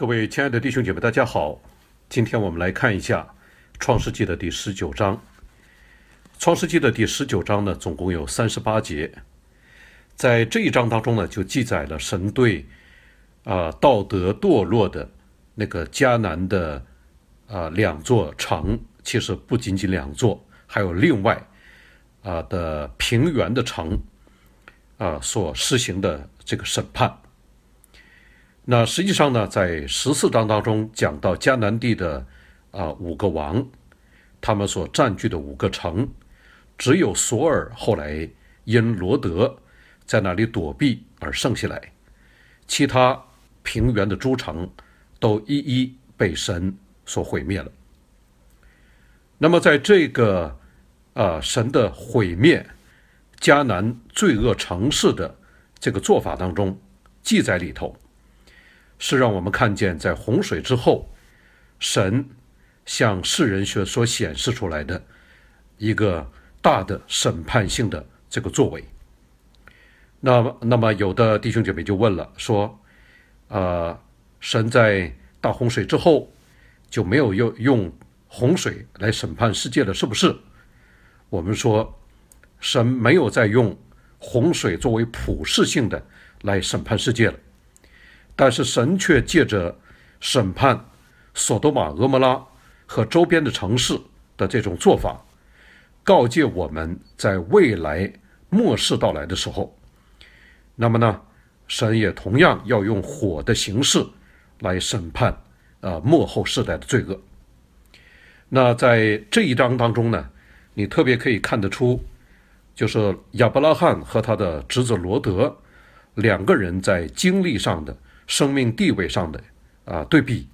各位亲爱的弟兄姐妹，大家好！今天我们来看一下《创世纪》的第十九章。《创世纪》的第十九章呢，总共有三十八节。在这一章当中呢，就记载了神对啊道德堕落的那个迦南的啊两座城，其实不仅仅两座，还有另外啊的平原的城啊所施行的这个审判。那实际上呢，在十四章当中讲到迦南地的啊五个王，他们所占据的五个城，只有索尔后来因罗德在那里躲避而剩下来，其他平原的诸城都一一被神所毁灭了。那么，在这个啊神的毁灭迦南罪恶城市的这个做法当中，记载里头。是让我们看见，在洪水之后，神向世人所所显示出来的一个大的审判性的这个作为。那么，那么有的弟兄姐妹就问了，说：“呃，神在大洪水之后就没有用用洪水来审判世界了，是不是？”我们说，神没有再用洪水作为普世性的来审判世界了。但是神却借着审判索多玛、俄摩拉和周边的城市的这种做法，告诫我们在未来末世到来的时候，那么呢，神也同样要用火的形式来审判啊末后世代的罪恶。那在这一章当中呢，你特别可以看得出，就是亚伯拉罕和他的侄子罗德两个人在经历上的。生命地位上的啊对比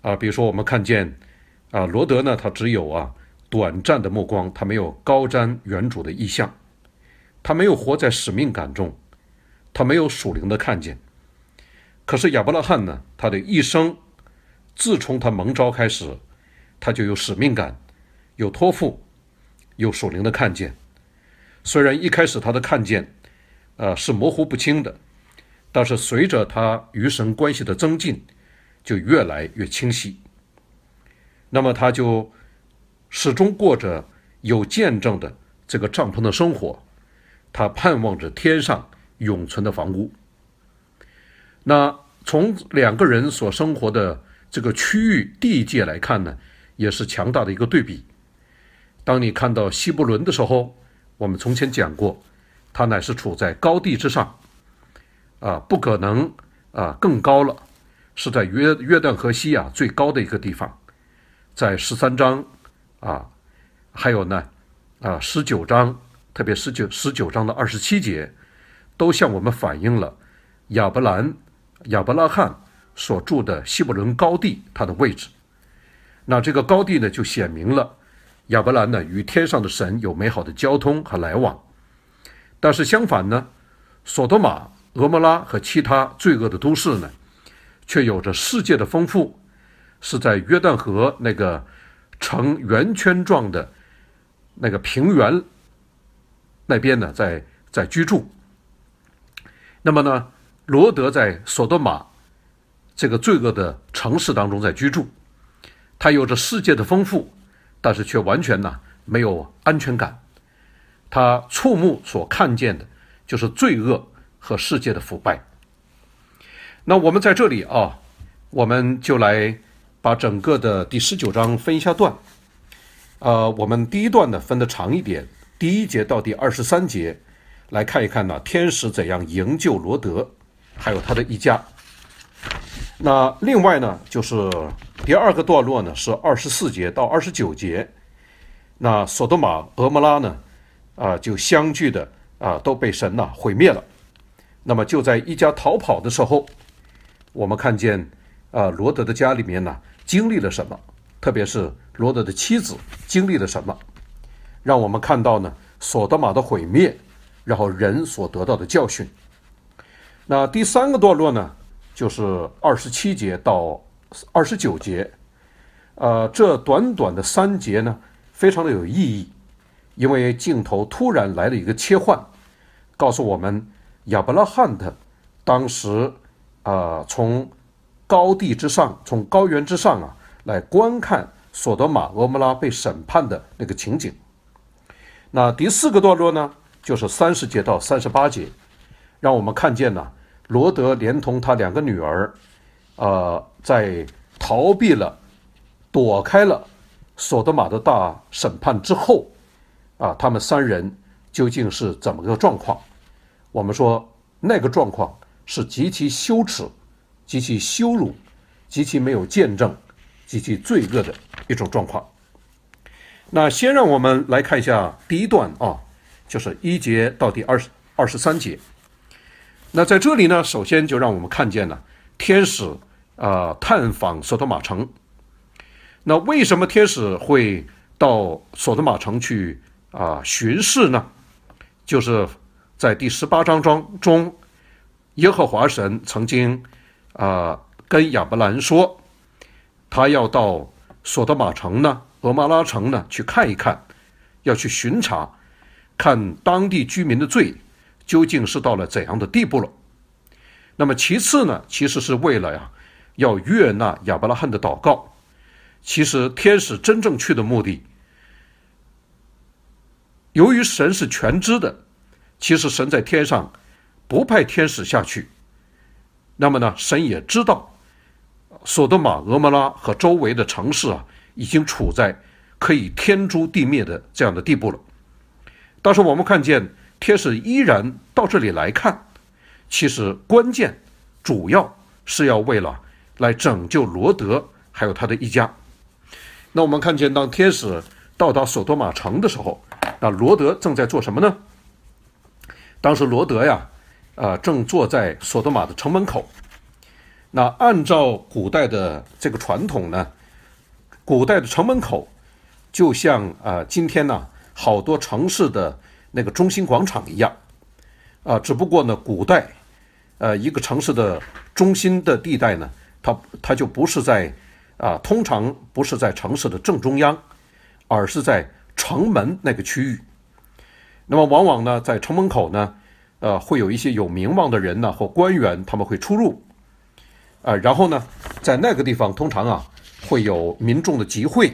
啊，比如说我们看见啊，罗德呢，他只有啊短暂的目光，他没有高瞻远瞩的意向，他没有活在使命感中，他没有属灵的看见。可是亚伯拉罕呢，他的一生，自从他蒙召开始，他就有使命感，有托付，有属灵的看见。虽然一开始他的看见，呃，是模糊不清的。但是随着他与神关系的增进，就越来越清晰。那么他就始终过着有见证的这个帐篷的生活，他盼望着天上永存的房屋。那从两个人所生活的这个区域地界来看呢，也是强大的一个对比。当你看到希伯伦的时候，我们从前讲过，它乃是处在高地之上。啊，不可能啊，更高了，是在约约旦河西啊最高的一个地方，在十三章啊，还有呢啊，十九章，特别十九十九章的二十七节，都向我们反映了亚伯兰亚伯拉罕所住的希伯伦高地它的位置。那这个高地呢，就显明了亚伯兰呢与天上的神有美好的交通和来往。但是相反呢，索多玛。俄莫拉和其他罪恶的都市呢，却有着世界的丰富，是在约旦河那个呈圆圈状的那个平原那边呢，在在居住。那么呢，罗德在索顿马这个罪恶的城市当中在居住，他有着世界的丰富，但是却完全呢没有安全感，他触目所看见的就是罪恶。和世界的腐败。那我们在这里啊，我们就来把整个的第十九章分一下段。呃，我们第一段呢分的长一点，第一节到第二十三节，来看一看呢天使怎样营救罗德，还有他的一家。那另外呢，就是第二个段落呢是二十四节到二十九节，那索多玛、俄摩拉呢啊就相继的啊都被神呐毁灭了。那么就在一家逃跑的时候，我们看见，呃，罗德的家里面呢经历了什么，特别是罗德的妻子经历了什么，让我们看到呢索德玛的毁灭，然后人所得到的教训。那第三个段落呢，就是二十七节到二十九节，呃，这短短的三节呢，非常的有意义，因为镜头突然来了一个切换，告诉我们。亚伯拉罕的，当时，啊，从高地之上，从高原之上啊，来观看索德玛、俄摩拉被审判的那个情景。那第四个段落呢，就是三十节到三十八节，让我们看见呢，罗德连同他两个女儿，呃，在逃避了、躲开了索德玛的大审判之后，啊，他们三人究竟是怎么个状况？我们说那个状况是极其羞耻、极其羞辱、极其没有见证、极其罪恶的一种状况。那先让我们来看一下第一段啊，就是一节到第二十二十三节。那在这里呢，首先就让我们看见了天使啊探访索多玛城。那为什么天使会到索多玛城去啊巡视呢？就是。在第十八章中，耶和华神曾经啊跟亚伯兰说，他要到索德玛城呢、俄马拉城呢去看一看，要去巡查，看当地居民的罪究竟是到了怎样的地步了。那么其次呢，其实是为了呀，要悦纳亚伯拉罕的祷告。其实天使真正去的目的，由于神是全知的。其实神在天上不派天使下去，那么呢？神也知道，索德玛、俄摩拉和周围的城市啊，已经处在可以天诛地灭的这样的地步了。但是我们看见天使依然到这里来看，其实关键主要是要为了来拯救罗德还有他的一家。那我们看见，当天使到达索多玛城的时候，那罗德正在做什么呢？当时罗德呀，啊，正坐在索多玛的城门口。那按照古代的这个传统呢，古代的城门口就像啊，今天呢好多城市的那个中心广场一样，啊，只不过呢古代，呃，一个城市的中心的地带呢，它它就不是在啊，通常不是在城市的正中央，而是在城门那个区域。那么，往往呢，在城门口呢，呃，会有一些有名望的人呢，或官员，他们会出入，啊，然后呢，在那个地方，通常啊，会有民众的集会，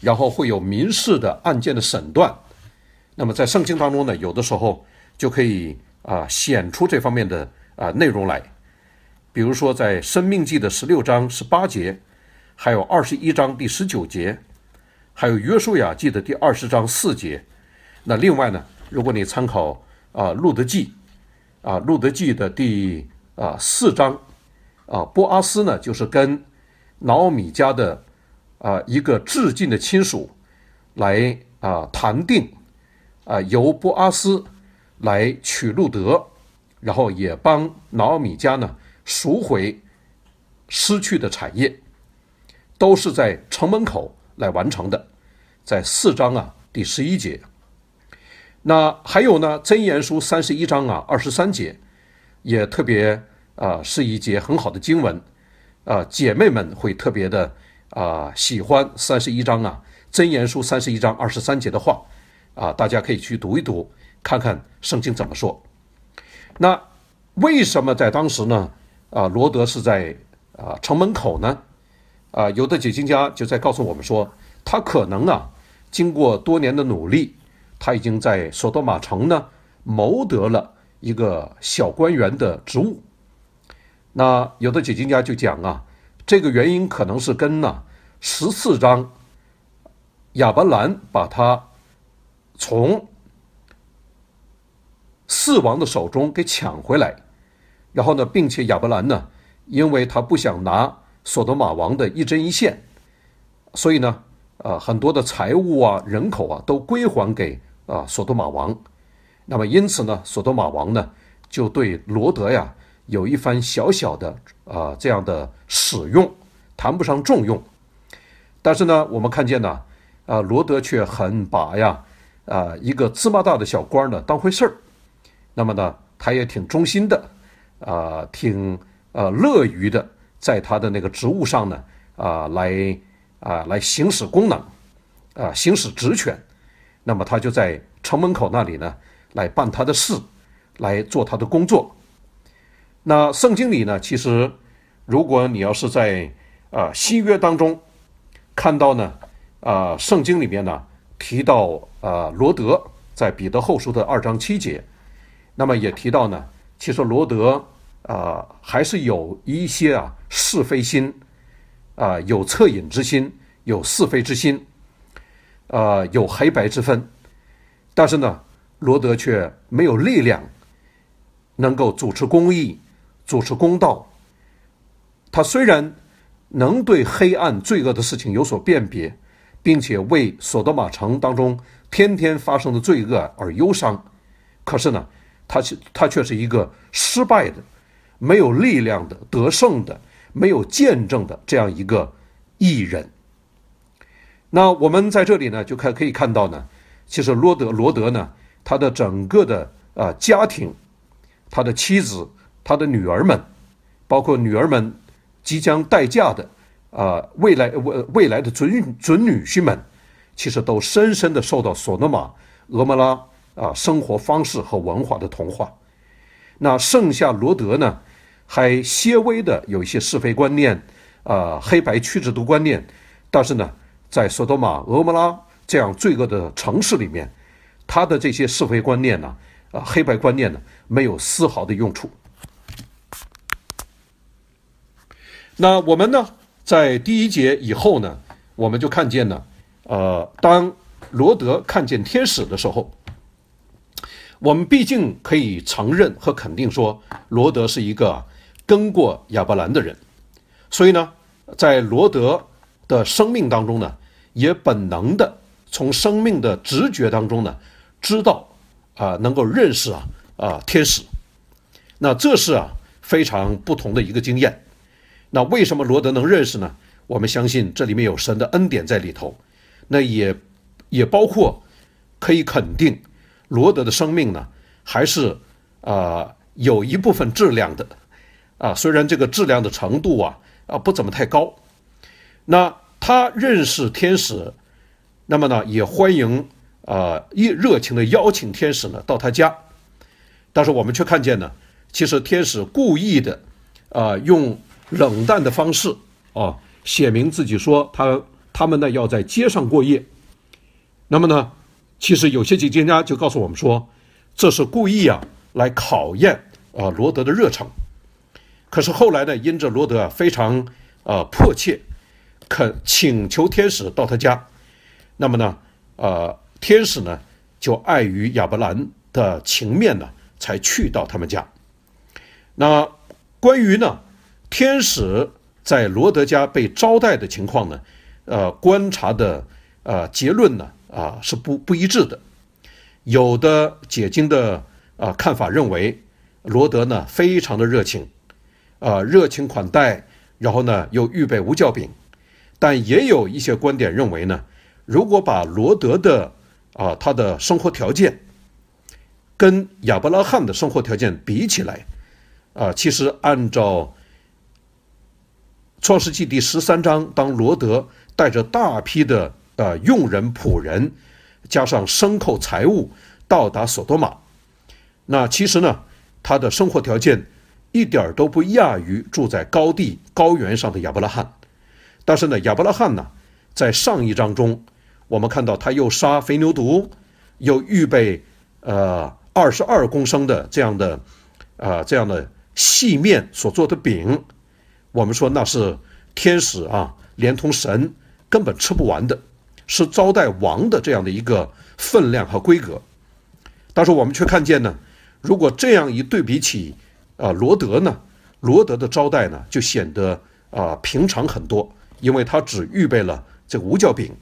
然后会有民事的案件的审断。那么，在圣经当中呢，有的时候就可以啊，显出这方面的啊内容来。比如说，在生命记的十六章十八节，还有二十一章第十九节，还有约书亚记的第二十章四节。那另外呢？如果你参考啊《路德记》，啊《路德记》的第啊四章，啊波阿斯呢就是跟老米家的啊一个致敬的亲属来啊谈定，啊由波阿斯来娶路德，然后也帮老米家呢赎回失去的产业，都是在城门口来完成的，在四章啊第十一节。那还有呢，《真言书》三十一章啊，二十三节，也特别啊，是一节很好的经文，啊，姐妹们会特别的啊喜欢三十一章啊，《真言书》三十一章二十三节的话，啊，大家可以去读一读，看看圣经怎么说。那为什么在当时呢？啊，罗德是在啊城门口呢？啊，有的解经家就在告诉我们说，他可能啊，经过多年的努力。他已经在索多玛城呢谋得了一个小官员的职务。那有的解经家就讲啊，这个原因可能是跟呢十四章亚伯兰把他从四王的手中给抢回来，然后呢，并且亚伯兰呢，因为他不想拿索多玛王的一针一线，所以呢，呃，很多的财物啊、人口啊都归还给。啊，索多玛王，那么因此呢，索多玛王呢就对罗德呀有一番小小的啊这样的使用，谈不上重用。但是呢，我们看见呢，啊，罗德却很把呀啊一个芝麻大的小官呢当回事儿。那么呢，他也挺忠心的，啊，挺呃乐于的在他的那个职务上呢啊来啊来行使功能，啊，行使职权。那么他就在城门口那里呢，来办他的事，来做他的工作。那圣经里呢，其实如果你要是在呃新约当中看到呢，呃，圣经里面呢提到呃罗德在彼得后书的二章七节，那么也提到呢，其实罗德呃还是有一些啊是非心啊有恻隐之心，有是非之心。呃，有黑白之分，但是呢，罗德却没有力量能够主持公义、主持公道。他虽然能对黑暗罪恶的事情有所辨别，并且为索德玛城当中天天发生的罪恶而忧伤，可是呢，他是他却是一个失败的、没有力量的、得胜的、没有见证的这样一个艺人。那我们在这里呢，就看可以看到呢，其实罗德罗德呢，他的整个的啊家庭，他的妻子，他的女儿们，包括女儿们即将待嫁的啊未来未未来的准准女婿们，其实都深深的受到索诺玛、俄摩拉啊生活方式和文化的同化。那剩下罗德呢，还些微的有一些是非观念啊黑白曲直度观念，但是呢。在索多玛、俄摩拉这样罪恶的城市里面，他的这些是非观念呢，呃，黑白观念呢，没有丝毫的用处。那我们呢，在第一节以后呢，我们就看见呢，呃，当罗德看见天使的时候，我们毕竟可以承认和肯定说，罗德是一个跟过亚伯兰的人，所以呢，在罗德的生命当中呢。也本能的从生命的直觉当中呢，知道啊，能够认识啊啊天使，那这是啊非常不同的一个经验。那为什么罗德能认识呢？我们相信这里面有神的恩典在里头。那也也包括可以肯定，罗德的生命呢还是啊有一部分质量的啊，虽然这个质量的程度啊啊不怎么太高。那。他认识天使，那么呢，也欢迎，呃，热热情的邀请天使呢到他家，但是我们却看见呢，其实天使故意的，啊，用冷淡的方式，啊写明自己说他他们呢要在街上过夜，那么呢，其实有些解经家就告诉我们说，这是故意啊来考验啊罗德的热诚，可是后来呢，因着罗德啊非常，呃，迫切。肯请求天使到他家，那么呢，呃，天使呢就碍于亚伯兰的情面呢，才去到他们家。那关于呢天使在罗德家被招待的情况呢，呃，观察的呃结论呢啊是不不一致的。有的解经的呃看法认为罗德呢非常的热情，呃热情款待，然后呢又预备无酵饼。但也有一些观点认为呢，如果把罗德的啊他的生活条件跟亚伯拉罕的生活条件比起来，啊，其实按照《创世纪》第十三章，当罗德带着大批的呃佣人仆人，加上牲口财物到达索多玛，那其实呢，他的生活条件一点都不亚于住在高地高原上的亚伯拉罕。但是呢，亚伯拉罕呢，在上一章中，我们看到他又杀肥牛犊，又预备呃二十二公升的这样的啊这样的细面所做的饼，我们说那是天使啊，连同神根本吃不完的，是招待王的这样的一个分量和规格。但是我们却看见呢，如果这样一对比起啊罗德呢，罗德的招待呢就显得啊平常很多。因为他只预备了这个五角饼，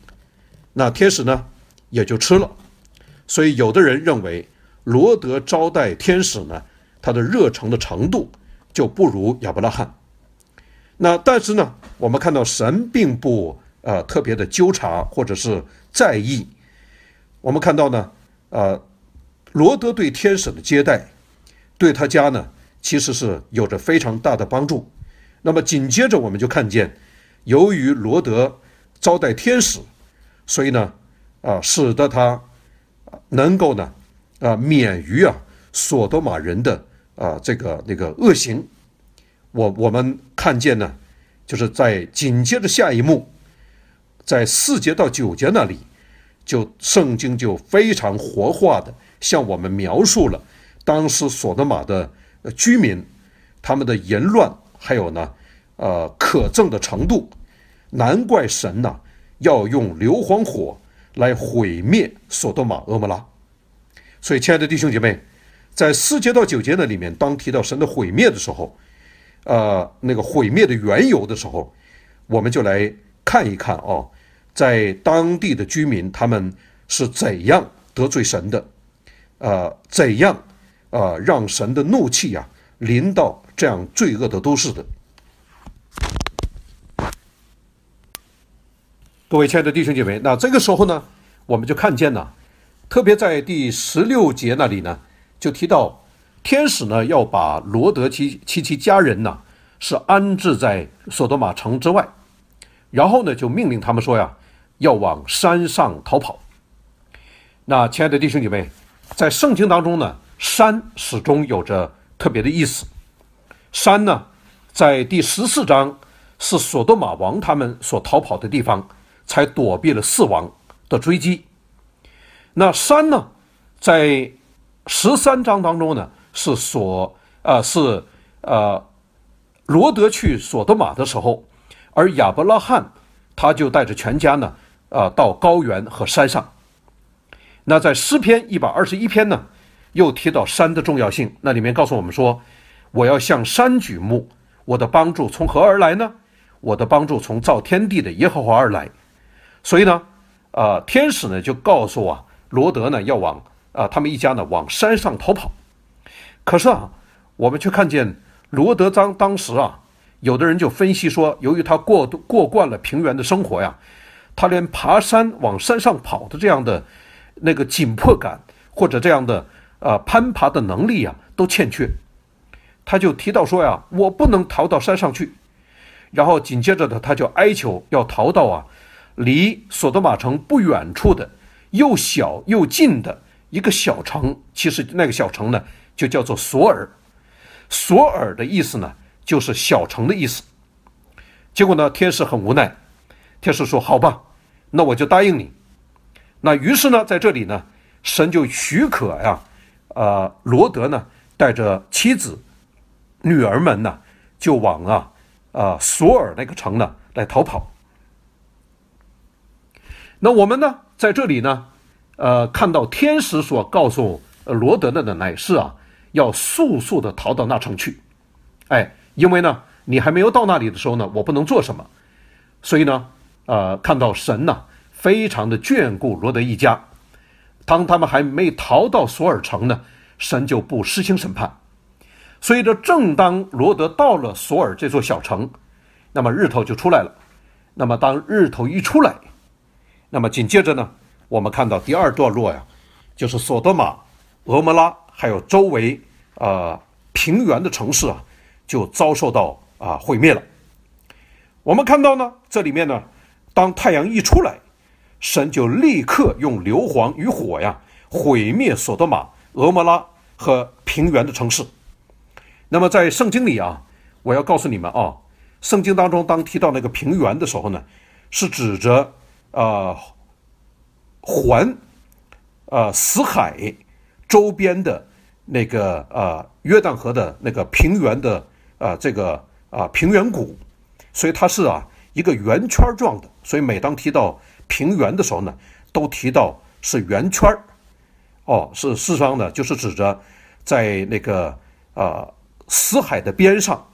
那天使呢也就吃了，所以有的人认为罗德招待天使呢，他的热诚的程度就不如亚伯拉罕。那但是呢，我们看到神并不呃特别的纠察或者是在意。我们看到呢，呃，罗德对天使的接待，对他家呢其实是有着非常大的帮助。那么紧接着我们就看见。由于罗德招待天使，所以呢，啊，使得他能够呢，啊，免于啊，索多玛人的啊这个那个恶行。我我们看见呢，就是在紧接着下一幕，在四节到九节那里，就圣经就非常活化的向我们描述了当时索德玛的居民他们的淫乱，还有呢。呃，可憎的程度，难怪神呢要用硫磺火来毁灭索多玛、俄摩拉。所以，亲爱的弟兄姐妹，在四节到九节那里面，当提到神的毁灭的时候，呃，那个毁灭的缘由的时候，我们就来看一看哦，在当地的居民他们是怎样得罪神的，呃，怎样，呃，让神的怒气呀临到这样罪恶的都市的。各位亲爱的弟兄姐妹，那这个时候呢，我们就看见呢，特别在第十六节那里呢，就提到天使呢要把罗德其其其家人呢是安置在索多玛城之外，然后呢就命令他们说呀，要往山上逃跑。那亲爱的弟兄姐妹，在圣经当中呢，山始终有着特别的意思。山呢，在第十四章是索多玛王他们所逃跑的地方。才躲避了四王的追击。那山呢，在十三章当中呢是所啊是呃罗德去索德玛的时候，而亚伯拉罕他就带着全家呢啊到高原和山上。那在诗篇一百二十一篇呢又提到山的重要性，那里面告诉我们说：我要向山举目，我的帮助从何而来呢？我的帮助从造天地的耶和华而来。所以呢，呃，天使呢就告诉啊罗德呢要往啊他们一家呢往山上逃跑，可是啊，我们却看见罗德章当时啊，有的人就分析说，由于他过过惯了平原的生活呀，他连爬山往山上跑的这样的那个紧迫感或者这样的呃攀爬的能力呀都欠缺，他就提到说呀，我不能逃到山上去，然后紧接着的他就哀求要逃到啊。离索德玛城不远处的又小又近的一个小城，其实那个小城呢，就叫做索尔。索尔的意思呢，就是小城的意思。结果呢，天使很无奈，天使说：“好吧，那我就答应你。”那于是呢，在这里呢，神就许可呀，呃，罗德呢带着妻子、女儿们呢，就往啊，啊索尔那个城呢来逃跑。那我们呢，在这里呢，呃，看到天使所告诉罗德的的乃是啊，要速速的逃到那城去，哎，因为呢，你还没有到那里的时候呢，我不能做什么，所以呢，呃，看到神呢，非常的眷顾罗德一家，当他们还没逃到索尔城呢，神就不施行审判，所以这正当罗德到了索尔这座小城，那么日头就出来了，那么当日头一出来。那么紧接着呢，我们看到第二段落呀，就是索德玛、俄摩拉还有周围啊平原的城市啊，就遭受到啊毁灭了。我们看到呢，这里面呢，当太阳一出来，神就立刻用硫磺与火呀，毁灭索德玛、俄摩拉和平原的城市。那么在圣经里啊，我要告诉你们啊，圣经当中当提到那个平原的时候呢，是指着。啊，环啊死海周边的那个啊约旦河的那个平原的啊这个啊平原谷，所以它是啊一个圆圈状的。所以每当提到平原的时候呢，都提到是圆圈儿。哦，是四方的，就是指着在那个啊死海的边上，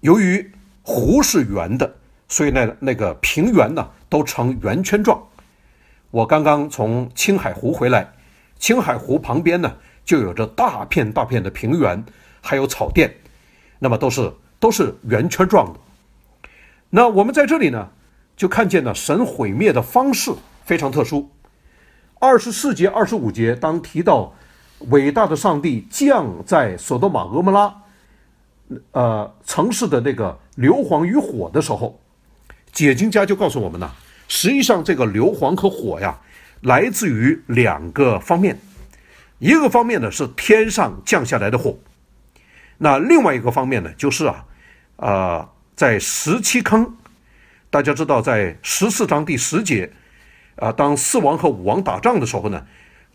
由于湖是圆的。所以呢，那个平原呢，都呈圆圈状。我刚刚从青海湖回来，青海湖旁边呢，就有着大片大片的平原，还有草甸，那么都是都是圆圈状的。那我们在这里呢，就看见了神毁灭的方式非常特殊。二十四节、二十五节当提到伟大的上帝降在索多玛、俄摩拉，呃城市的那个硫磺与火的时候。解经家就告诉我们呢，实际上这个硫磺和火呀，来自于两个方面，一个方面呢是天上降下来的火，那另外一个方面呢就是啊，呃，在十七坑，大家知道在十四章第十节，啊，当四王和五王打仗的时候呢，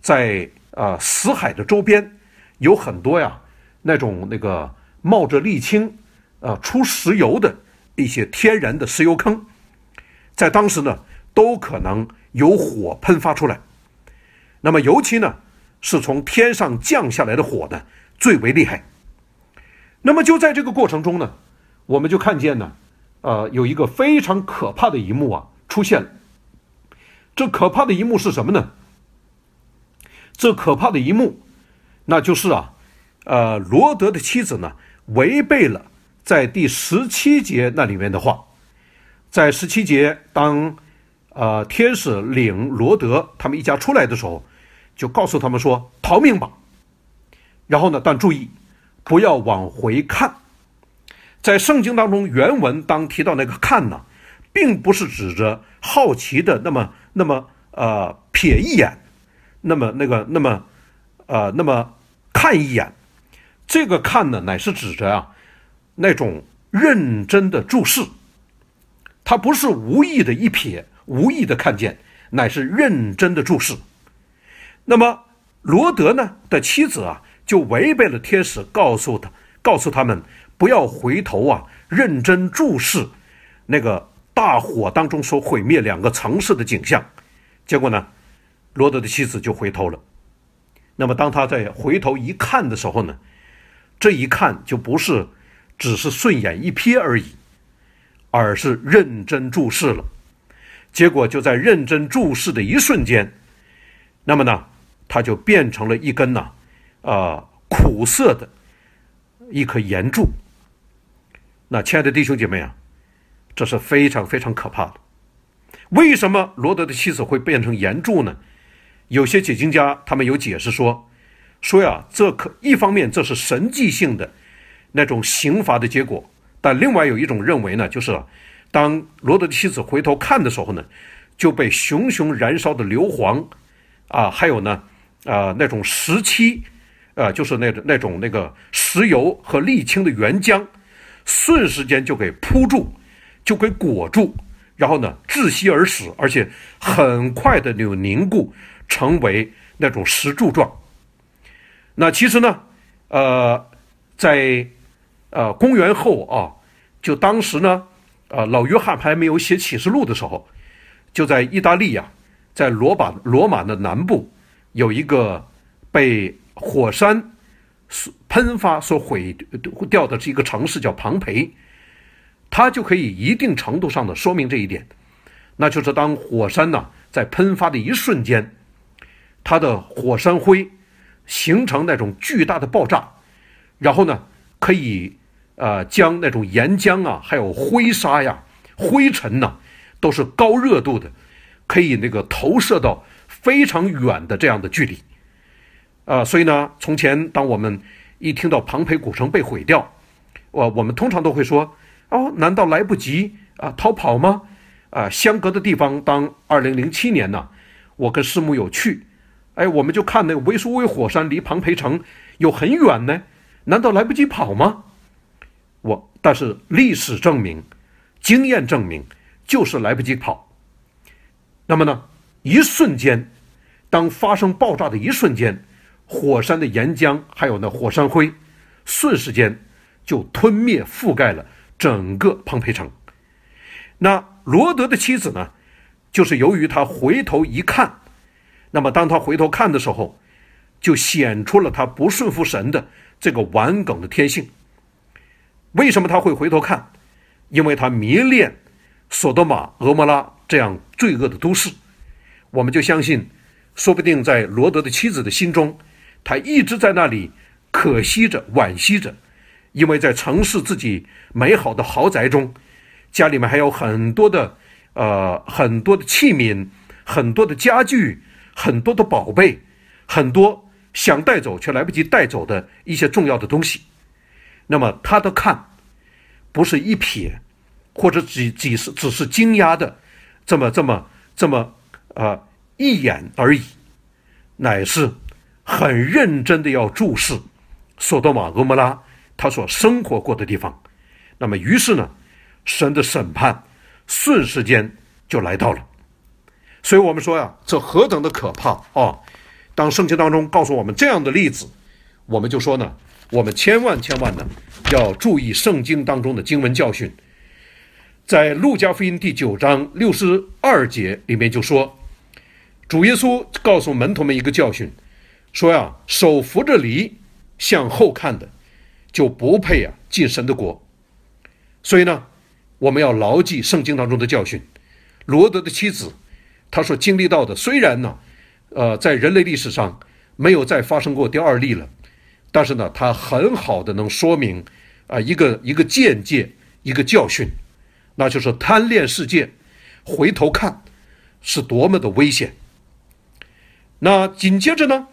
在啊死海的周边有很多呀那种那个冒着沥青，呃，出石油的。一些天然的石油坑，在当时呢，都可能有火喷发出来。那么，尤其呢，是从天上降下来的火呢，最为厉害。那么就在这个过程中呢，我们就看见呢，呃，有一个非常可怕的一幕啊，出现了。这可怕的一幕是什么呢？这可怕的一幕，那就是啊，呃，罗德的妻子呢，违背了。在第十七节那里面的话，在十七节，当呃天使领罗德他们一家出来的时候，就告诉他们说：“逃命吧。”然后呢，但注意不要往回看。在圣经当中原文当提到那个“看”呢，并不是指着好奇的那么那么呃瞥一眼，那么那个那么呃那么看一眼，这个“看”呢，乃是指着啊。那种认真的注视，他不是无意的一瞥，无意的看见，乃是认真的注视。那么罗德呢的妻子啊，就违背了天使告诉他、告诉他们不要回头啊，认真注视那个大火当中所毁灭两个城市的景象。结果呢，罗德的妻子就回头了。那么当他在回头一看的时候呢，这一看就不是。只是顺眼一瞥而已，而是认真注视了，结果就在认真注视的一瞬间，那么呢，它就变成了一根呢，呃，苦涩的一颗岩柱。那亲爱的弟兄姐妹啊，这是非常非常可怕的。为什么罗德的妻子会变成岩柱呢？有些解经家他们有解释说，说呀，这可一方面这是神迹性的。那种刑罚的结果，但另外有一种认为呢，就是当罗德的妻子回头看的时候呢，就被熊熊燃烧的硫磺，啊，还有呢，啊，那种石漆，啊，就是那那种那个石油和沥青的原浆，瞬时间就给铺住，就给裹住，然后呢，窒息而死，而且很快的就凝固，成为那种石柱状。那其实呢，呃，在呃，公元后啊，就当时呢，呃，老约翰还没有写启示录的时候，就在意大利呀，在罗马罗马的南部，有一个被火山所喷发所毁掉的这一个城市叫庞培，它就可以一定程度上的说明这一点，那就是当火山呢在喷发的一瞬间，它的火山灰形成那种巨大的爆炸，然后呢，可以。呃，将那种岩浆啊，还有灰沙呀、灰尘呐，都是高热度的，可以那个投射到非常远的这样的距离。呃，所以呢，从前当我们一听到庞培古城被毁掉，我我们通常都会说：哦，难道来不及啊逃跑吗？啊，相隔的地方，当二零零七年呢，我跟师母有去，哎，我们就看那个维苏威火山离庞培城有很远呢，难道来不及跑吗？但是历史证明，经验证明，就是来不及跑。那么呢，一瞬间，当发生爆炸的一瞬间，火山的岩浆还有那火山灰，瞬时间就吞灭覆盖了整个庞培城。那罗德的妻子呢，就是由于他回头一看，那么当他回头看的时候，就显出了他不顺服神的这个顽梗的天性。为什么他会回头看？因为他迷恋索多玛、俄摩拉这样罪恶的都市。我们就相信，说不定在罗德的妻子的心中，他一直在那里可惜着、惋惜着，因为在城市自己美好的豪宅中，家里面还有很多的呃很多的器皿、很多的家具、很多的宝贝、很多想带走却来不及带走的一些重要的东西。那么他的看，不是一瞥，或者几几十只是惊讶的这么这么这么呃一眼而已，乃是很认真的要注视索多玛、格摩拉他所生活过的地方。那么，于是呢，神的审判瞬时间就来到了。所以我们说呀，这何等的可怕啊！当圣经当中告诉我们这样的例子，我们就说呢。我们千万千万呢，要注意圣经当中的经文教训。在路加福音第九章六十二节里面就说，主耶稣告诉门徒们一个教训，说呀，手扶着犁向后看的，就不配啊进神的国。所以呢，我们要牢记圣经当中的教训。罗德的妻子，他所经历到的，虽然呢，呃，在人类历史上没有再发生过第二例了。但是呢，它很好的能说明，啊，一个一个见解，一个教训，那就是贪恋世界，回头看，是多么的危险。那紧接着呢，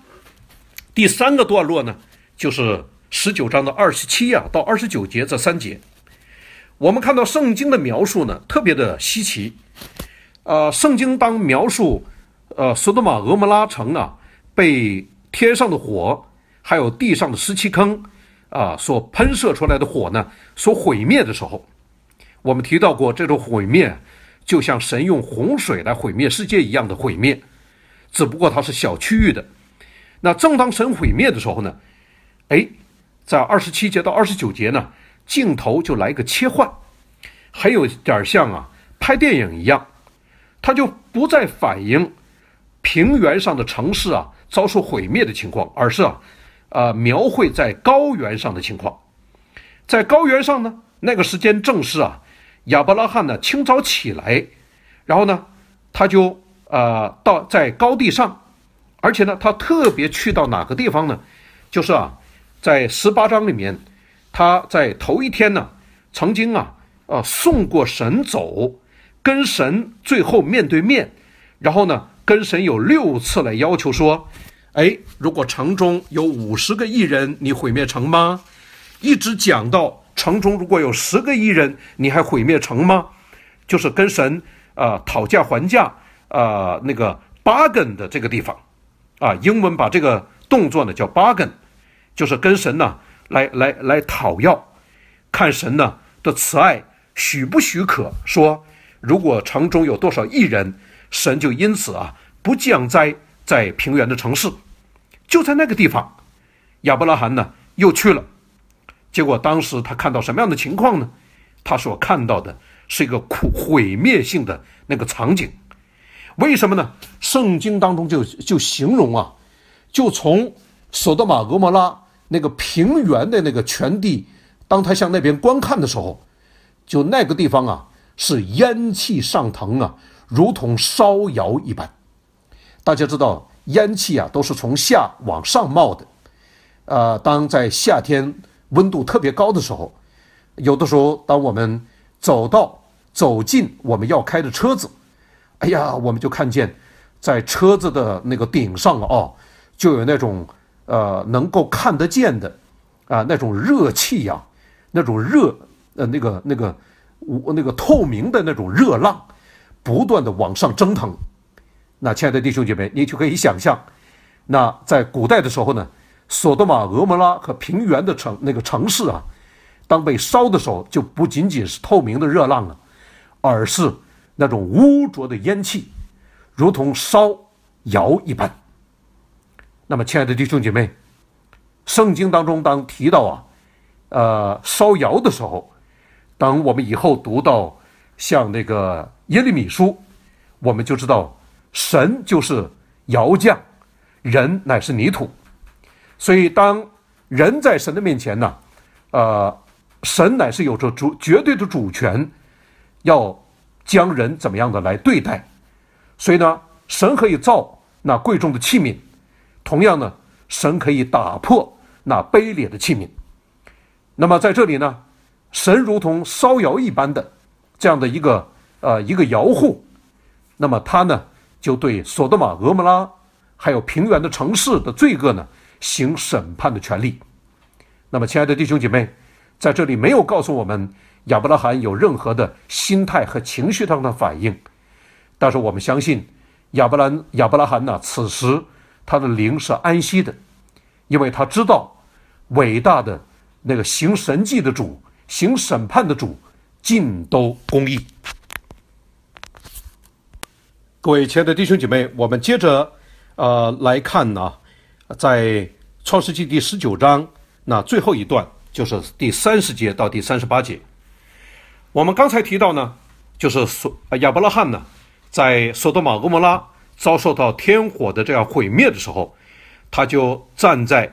第三个段落呢，就是十九章的二十七呀到二十九节这三节，我们看到圣经的描述呢，特别的稀奇，啊，圣经当描述，呃，索德玛俄摩拉城呢，被天上的火。还有地上的湿气坑，啊，所喷射出来的火呢，所毁灭的时候，我们提到过这种毁灭，就像神用洪水来毁灭世界一样的毁灭，只不过它是小区域的。那正当神毁灭的时候呢？哎，在二十七节到二十九节呢，镜头就来个切换，还有点像啊，拍电影一样，它就不再反映平原上的城市啊遭受毁灭的情况，而是啊。呃，描绘在高原上的情况，在高原上呢，那个时间正是啊，亚伯拉罕呢，清早起来，然后呢，他就呃，到在高地上，而且呢，他特别去到哪个地方呢？就是啊，在十八章里面，他在头一天呢，曾经啊，呃，送过神走，跟神最后面对面，然后呢，跟神有六次来要求说。哎，如果城中有五十个艺人，你毁灭城吗？一直讲到城中如果有十个艺人，你还毁灭城吗？就是跟神啊讨价还价啊那个 bargain 的这个地方，啊，英文把这个动作呢叫 bargain，就是跟神呢来来来讨要，看神呢的慈爱许不许可，说如果城中有多少艺人，神就因此啊不降灾。在平原的城市，就在那个地方，亚伯拉罕呢又去了。结果当时他看到什么样的情况呢？他所看到的是一个苦毁灭性的那个场景。为什么呢？圣经当中就就形容啊，就从索德玛、俄摩拉那个平原的那个全地，当他向那边观看的时候，就那个地方啊是烟气上腾啊，如同烧窑一般。大家知道，烟气啊都是从下往上冒的，呃，当在夏天温度特别高的时候，有的时候当我们走到走进我们要开的车子，哎呀，我们就看见在车子的那个顶上啊，就有那种呃能够看得见的啊那种热气呀，那种热呃那个那个我那个透明的那种热浪，不断的往上蒸腾。那亲爱的弟兄姐妹，你就可以想象，那在古代的时候呢，索多玛、俄摩拉和平原的城那个城市啊，当被烧的时候，就不仅仅是透明的热浪了，而是那种污浊的烟气，如同烧窑一般。那么，亲爱的弟兄姐妹，圣经当中当提到啊，呃，烧窑的时候，等我们以后读到像那个耶利米书，我们就知道。神就是窑匠，人乃是泥土，所以当人在神的面前呢，呃，神乃是有着主绝对的主权，要将人怎么样的来对待？所以呢，神可以造那贵重的器皿，同样呢，神可以打破那卑劣的器皿。那么在这里呢，神如同烧窑一般的这样的一个呃一个窑户，那么他呢？就对索德玛、俄摩拉，还有平原的城市的罪恶呢，行审判的权利。那么，亲爱的弟兄姐妹，在这里没有告诉我们亚伯拉罕有任何的心态和情绪上的反应。但是，我们相信亚伯兰、亚伯拉罕呢，此时他的灵是安息的，因为他知道伟大的那个行神迹的主、行审判的主尽都公义。各位亲爱的弟兄姐妹，我们接着呃来看呢，在创世纪第十九章那最后一段，就是第三十节到第三十八节。我们刚才提到呢，就是索亚伯拉罕呢，在索多玛、蛾摩拉遭受到天火的这样毁灭的时候，他就站在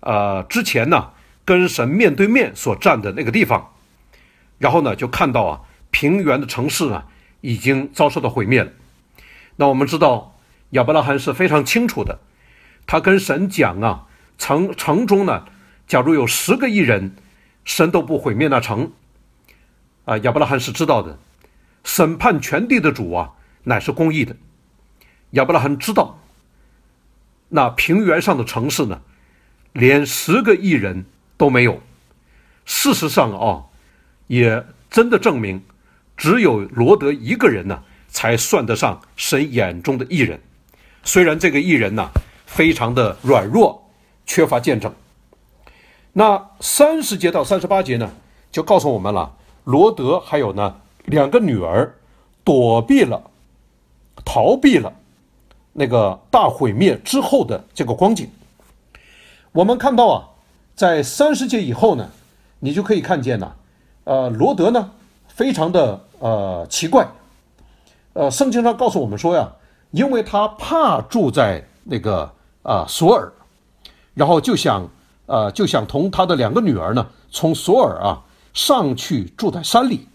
呃之前呢，跟神面对面所站的那个地方，然后呢就看到啊，平原的城市啊已经遭受到毁灭了。那我们知道，亚伯拉罕是非常清楚的，他跟神讲啊，城城中呢，假如有十个亿人，神都不毁灭那城，啊，亚伯拉罕是知道的，审判全地的主啊，乃是公义的，亚伯拉罕知道，那平原上的城市呢，连十个亿人都没有，事实上啊，也真的证明，只有罗德一个人呢。才算得上神眼中的艺人。虽然这个艺人呢，非常的软弱，缺乏见证。那三十节到三十八节呢，就告诉我们了，罗德还有呢两个女儿，躲避了，逃避了那个大毁灭之后的这个光景。我们看到啊，在三十节以后呢，你就可以看见呢，呃，罗德呢，非常的呃奇怪。呃，圣经上告诉我们说呀，因为他怕住在那个啊索尔，然后就想，呃，就想同他的两个女儿呢，从索尔啊上去住在山里，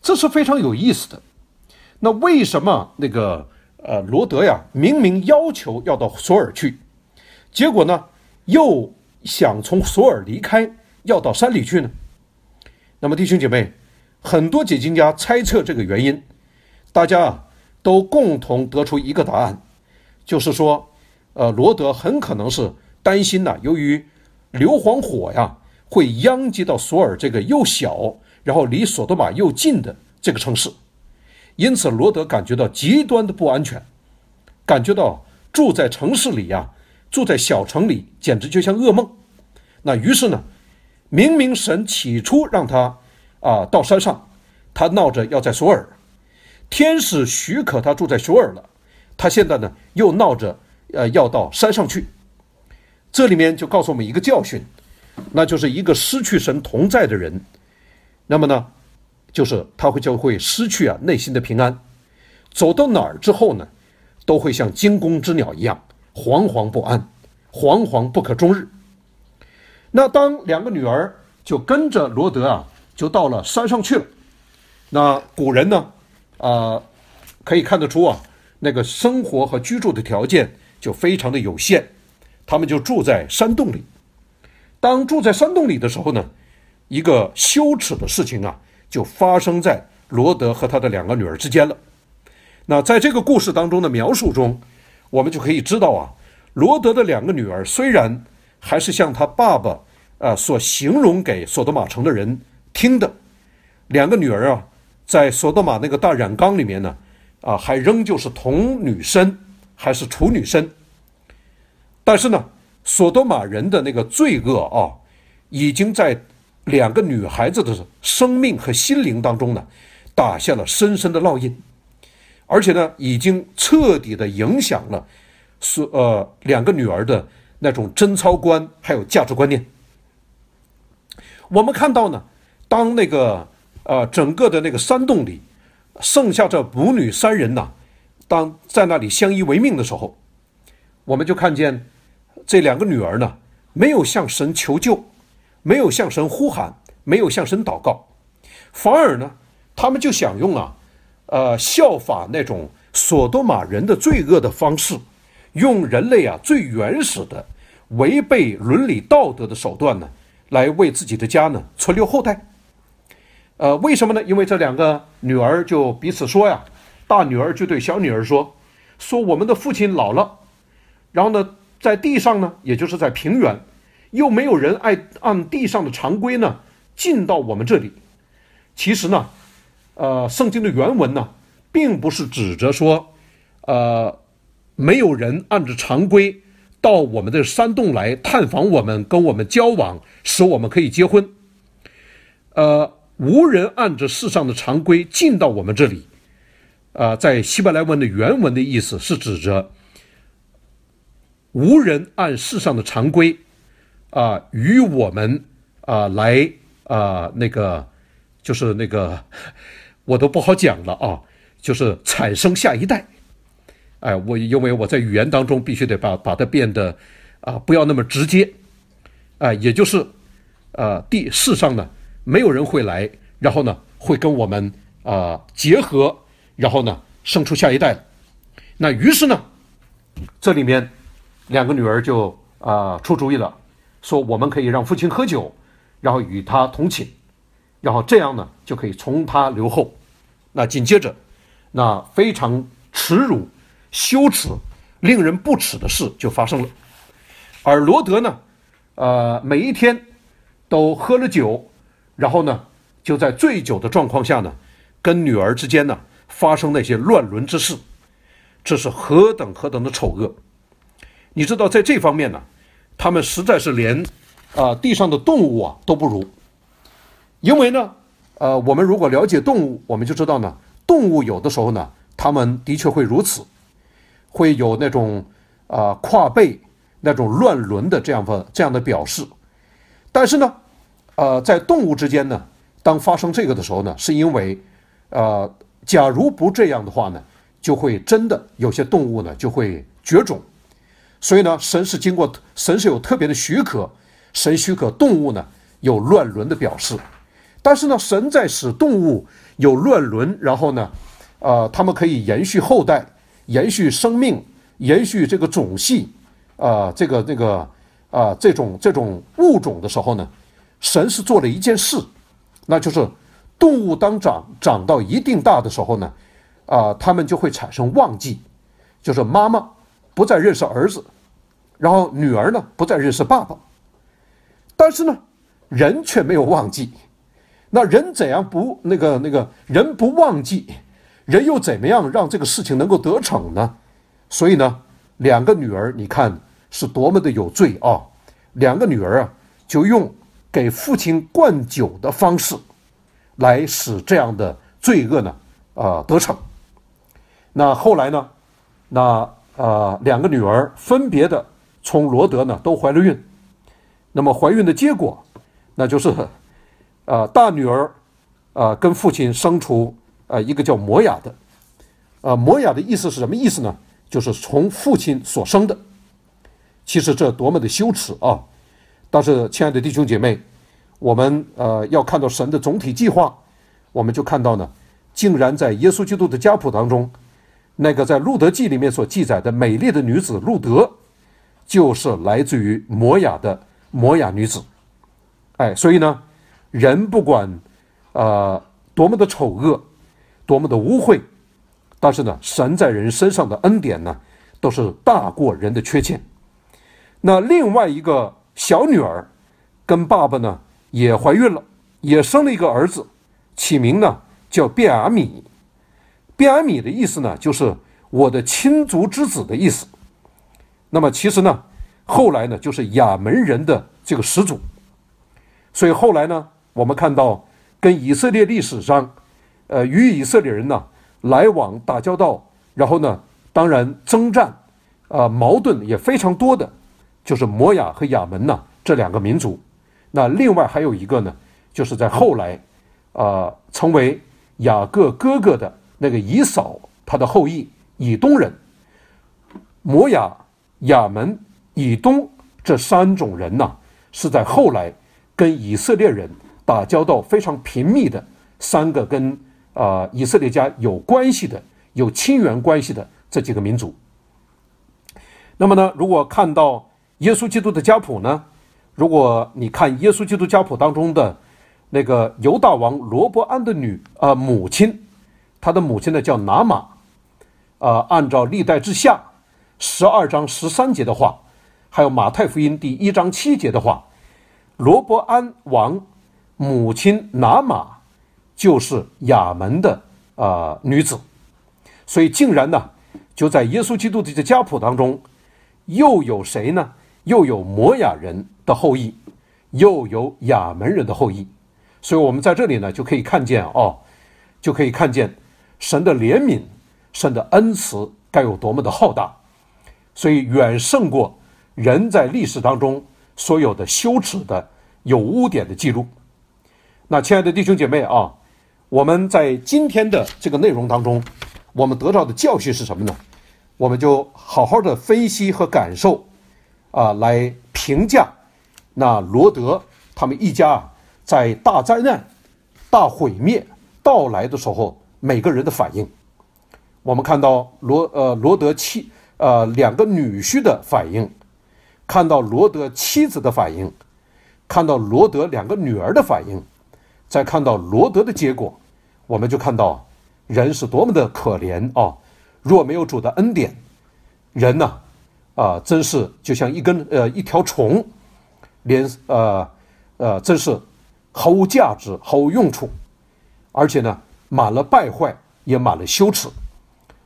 这是非常有意思的。那为什么那个呃罗德呀，明明要求要到索尔去，结果呢又想从索尔离开，要到山里去呢？那么弟兄姐妹，很多解经家猜测这个原因。大家啊，都共同得出一个答案，就是说，呃，罗德很可能是担心呢，由于硫磺火呀会殃及到索尔这个又小，然后离索多玛又近的这个城市，因此罗德感觉到极端的不安全，感觉到住在城市里呀，住在小城里简直就像噩梦。那于是呢，明明神起初让他啊到山上，他闹着要在索尔。天使许可他住在首尔了，他现在呢又闹着，呃，要到山上去。这里面就告诉我们一个教训，那就是一个失去神同在的人，那么呢，就是他会就会失去啊内心的平安，走到哪儿之后呢，都会像惊弓之鸟一样惶惶不安，惶惶不可终日。那当两个女儿就跟着罗德啊，就到了山上去了，那古人呢？啊，可以看得出啊，那个生活和居住的条件就非常的有限，他们就住在山洞里。当住在山洞里的时候呢，一个羞耻的事情啊，就发生在罗德和他的两个女儿之间了。那在这个故事当中的描述中，我们就可以知道啊，罗德的两个女儿虽然还是像他爸爸啊所形容给索德玛城的人听的，两个女儿啊。在索多玛那个大染缸里面呢，啊，还仍旧是童女身还是处女身。但是呢，索多玛人的那个罪恶啊，已经在两个女孩子的生命和心灵当中呢，打下了深深的烙印，而且呢，已经彻底的影响了所呃两个女儿的那种贞操观还有价值观念。我们看到呢，当那个。呃，整个的那个山洞里，剩下这母女三人呐，当在那里相依为命的时候，我们就看见这两个女儿呢，没有向神求救，没有向神呼喊，没有向神祷告，反而呢，他们就想用啊，呃，效法那种索多玛人的罪恶的方式，用人类啊最原始的违背伦理道德的手段呢，来为自己的家呢存留后代。呃，为什么呢？因为这两个女儿就彼此说呀，大女儿就对小女儿说：“说我们的父亲老了，然后呢，在地上呢，也就是在平原，又没有人爱按地上的常规呢，进到我们这里。其实呢，呃，圣经的原文呢，并不是指着说，呃，没有人按着常规到我们的山洞来探访我们，跟我们交往，使我们可以结婚。呃。”无人按着世上的常规进到我们这里，啊，在希伯来文的原文的意思是指着无人按世上的常规，啊，与我们啊来啊那个就是那个我都不好讲了啊，就是产生下一代，哎，我因为我在语言当中必须得把把它变得啊不要那么直接，啊，也就是呃第世上呢。没有人会来，然后呢，会跟我们啊结合，然后呢，生出下一代。那于是呢，这里面两个女儿就啊出主意了，说我们可以让父亲喝酒，然后与他同寝，然后这样呢就可以从他留后。那紧接着，那非常耻辱、羞耻、令人不耻的事就发生了。而罗德呢，呃，每一天都喝了酒。然后呢，就在醉酒的状况下呢，跟女儿之间呢发生那些乱伦之事，这是何等何等的丑恶！你知道，在这方面呢，他们实在是连啊地上的动物啊都不如。因为呢，呃，我们如果了解动物，我们就知道呢，动物有的时候呢，他们的确会如此，会有那种啊跨背那种乱伦的这样的这样的表示，但是呢。呃，在动物之间呢，当发生这个的时候呢，是因为，呃，假如不这样的话呢，就会真的有些动物呢就会绝种，所以呢，神是经过神是有特别的许可，神许可动物呢有乱伦的表示，但是呢，神在使动物有乱伦，然后呢，呃，他们可以延续后代、延续生命、延续这个种系，啊，这个那个啊，这种这种物种的时候呢。神是做了一件事，那就是动物当长长到一定大的时候呢，啊，他们就会产生忘记，就是妈妈不再认识儿子，然后女儿呢不再认识爸爸，但是呢，人却没有忘记。那人怎样不那个那个人不忘记？人又怎么样让这个事情能够得逞呢？所以呢，两个女儿你看是多么的有罪啊！两个女儿啊，就用。给父亲灌酒的方式，来使这样的罪恶呢啊得逞。那后来呢，那呃两个女儿分别的从罗德呢都怀了孕。那么怀孕的结果，那就是呃大女儿呃跟父亲生出呃一个叫摩雅的。呃摩雅的意思是什么意思呢？就是从父亲所生的。其实这多么的羞耻啊！但是，亲爱的弟兄姐妹，我们呃要看到神的总体计划，我们就看到呢，竟然在耶稣基督的家谱当中，那个在路德记里面所记载的美丽的女子路德，就是来自于摩雅的摩雅女子。哎，所以呢，人不管呃多么的丑恶，多么的污秽，但是呢，神在人身上的恩典呢，都是大过人的缺陷。那另外一个。小女儿，跟爸爸呢也怀孕了，也生了一个儿子，起名呢叫便雅米。便雅米的意思呢，就是我的亲族之子的意思。那么其实呢，后来呢就是雅门人的这个始祖。所以后来呢，我们看到跟以色列历史上，呃，与以色列人呢来往打交道，然后呢，当然征战，啊，矛盾也非常多的。就是摩雅和亚门呐这两个民族，那另外还有一个呢，就是在后来，呃，成为雅各哥哥的那个以扫他的后裔以东人，摩雅、亚门、以东这三种人呐，是在后来跟以色列人打交道非常频密的三个跟啊以色列家有关系的、有亲缘关系的这几个民族。那么呢，如果看到。耶稣基督的家谱呢？如果你看耶稣基督家谱当中的那个犹大王罗伯安的女啊母亲，他的母亲呢叫拿玛，啊，按照历代志下十二章十三节的话，还有马太福音第一章七节的话，罗伯安王母亲拿玛就是亚门的啊女子，所以竟然呢就在耶稣基督的家谱当中又有谁呢？又有摩雅人的后裔，又有亚门人的后裔，所以我们在这里呢，就可以看见哦，就可以看见神的怜悯、神的恩慈该有多么的浩大，所以远胜过人在历史当中所有的羞耻的、有污点的记录。那亲爱的弟兄姐妹啊，我们在今天的这个内容当中，我们得到的教训是什么呢？我们就好好的分析和感受。啊，来评价那罗德他们一家在大灾难、大毁灭到来的时候每个人的反应。我们看到罗呃罗德妻呃两个女婿的反应，看到罗德妻子的反应，看到罗德两个女儿的反应，再看到罗德的结果，我们就看到人是多么的可怜啊！若没有主的恩典，人呢？啊，真是就像一根呃一条虫，连呃呃真是毫无价值，毫无用处，而且呢满了败坏，也满了羞耻。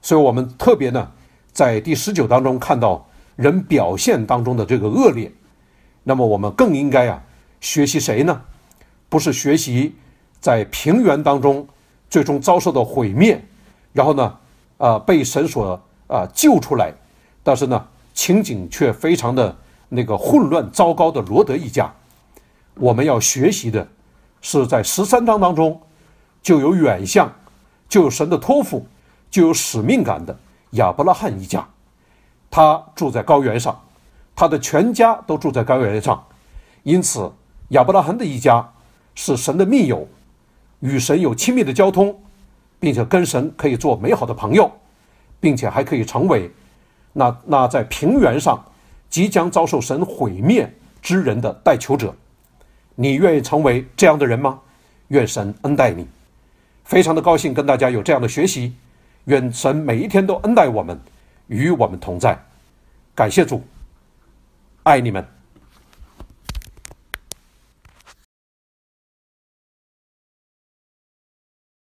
所以，我们特别呢在第十九当中看到人表现当中的这个恶劣，那么我们更应该啊学习谁呢？不是学习在平原当中最终遭受的毁灭，然后呢啊被神所啊救出来，但是呢。情景却非常的那个混乱糟糕的罗德一家，我们要学习的，是在十三章当中，就有远向，就有神的托付，就有使命感的亚伯拉罕一家，他住在高原上，他的全家都住在高原上，因此亚伯拉罕的一家是神的密友，与神有亲密的交通，并且跟神可以做美好的朋友，并且还可以成为。那那在平原上即将遭受神毁灭之人的代求者，你愿意成为这样的人吗？愿神恩待你，非常的高兴跟大家有这样的学习，愿神每一天都恩待我们，与我们同在，感谢主，爱你们。